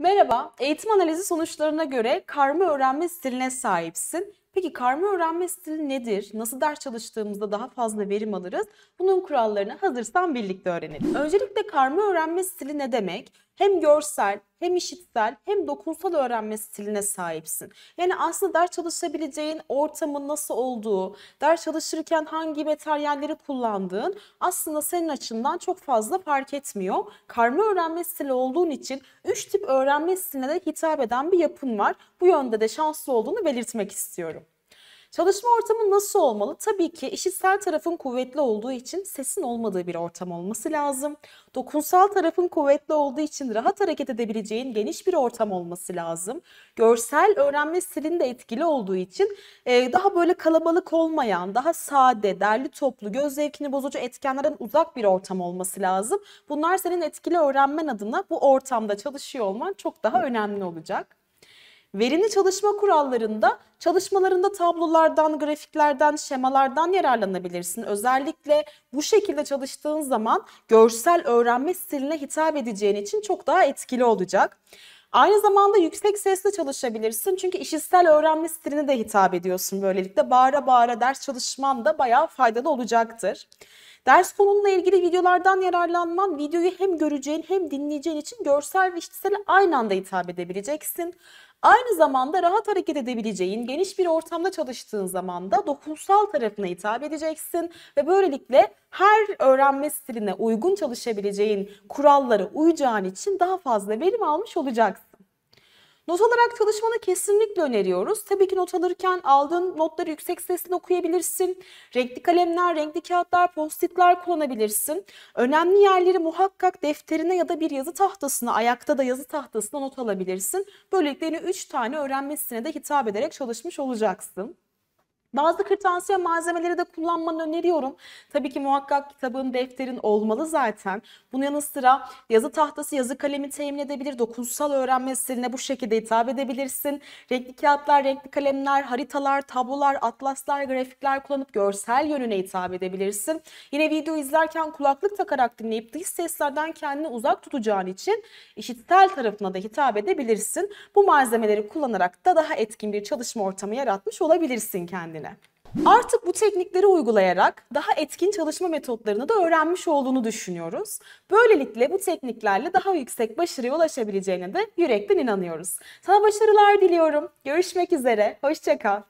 Merhaba, eğitim analizi sonuçlarına göre karma öğrenme stiline sahipsin. Peki karma öğrenme stili nedir? Nasıl ders çalıştığımızda daha fazla verim alırız? Bunun kurallarını hazırsan birlikte öğrenelim. Öncelikle karma öğrenme stili ne demek? hem görsel hem işitsel hem dokunsal öğrenme stiline sahipsin. Yani aslında ders çalışabileceğin ortamın nasıl olduğu, ders çalışırken hangi materyalleri kullandığın aslında senin açından çok fazla fark etmiyor. Karma öğrenme stili olduğun için 3 tip öğrenme stiline de hitap eden bir yapın var. Bu yönde de şanslı olduğunu belirtmek istiyorum. Çalışma ortamı nasıl olmalı? Tabii ki işitsel tarafın kuvvetli olduğu için sesin olmadığı bir ortam olması lazım. Dokunsal tarafın kuvvetli olduğu için rahat hareket edebileceğin geniş bir ortam olması lazım. Görsel öğrenme stilinin de etkili olduğu için e, daha böyle kalabalık olmayan, daha sade, derli toplu, göz zevkini bozucu etkenlerden uzak bir ortam olması lazım. Bunlar senin etkili öğrenmen adına bu ortamda çalışıyor olman çok daha önemli olacak. Verimli çalışma kurallarında çalışmalarında tablolardan, grafiklerden, şemalardan yararlanabilirsin. Özellikle bu şekilde çalıştığın zaman görsel öğrenme stiline hitap edeceğin için çok daha etkili olacak. Aynı zamanda yüksek sesle çalışabilirsin çünkü işitsel öğrenme stiline de hitap ediyorsun böylelikle. Bağıra bağıra ders çalışman da bayağı faydalı olacaktır. Ders konununla ilgili videolardan yararlanman videoyu hem göreceğin hem dinleyeceğin için görsel ve işitsel aynı anda hitap edebileceksin. Aynı zamanda rahat hareket edebileceğin, geniş bir ortamda çalıştığın zaman da dokunsal tarafına hitap edeceksin ve böylelikle her öğrenme stiline uygun çalışabileceğin kurallara uyacağın için daha fazla verim almış olacaksın. Not alarak çalışmanı kesinlikle öneriyoruz. Tabii ki not alırken aldığın notları yüksek sesle okuyabilirsin. Renkli kalemler, renkli kağıtlar, postitler kullanabilirsin. Önemli yerleri muhakkak defterine ya da bir yazı tahtasına, ayakta da yazı tahtasına not alabilirsin. Böylelikle yine 3 tane öğrenmesine de hitap ederek çalışmış olacaksın. Bazı kırtasiye malzemeleri de kullanmanı öneriyorum. Tabii ki muhakkak kitabın, defterin olmalı zaten. Bunun yanı sıra yazı tahtası, yazı kalemi temin edebilir. Dokunsal öğrenme stiline bu şekilde hitap edebilirsin. Renkli kağıtlar, renkli kalemler, haritalar, tablolar, atlaslar, grafikler kullanıp görsel yönüne hitap edebilirsin. Yine video izlerken kulaklık takarak dinleyip dış seslerden kendini uzak tutacağın için işitsel tarafına da hitap edebilirsin. Bu malzemeleri kullanarak da daha etkin bir çalışma ortamı yaratmış olabilirsin kendine görevine. Artık bu teknikleri uygulayarak daha etkin çalışma metotlarını da öğrenmiş olduğunu düşünüyoruz. Böylelikle bu tekniklerle daha yüksek başarıya ulaşabileceğine de yürekten inanıyoruz. Sana başarılar diliyorum. Görüşmek üzere. Hoşçakal.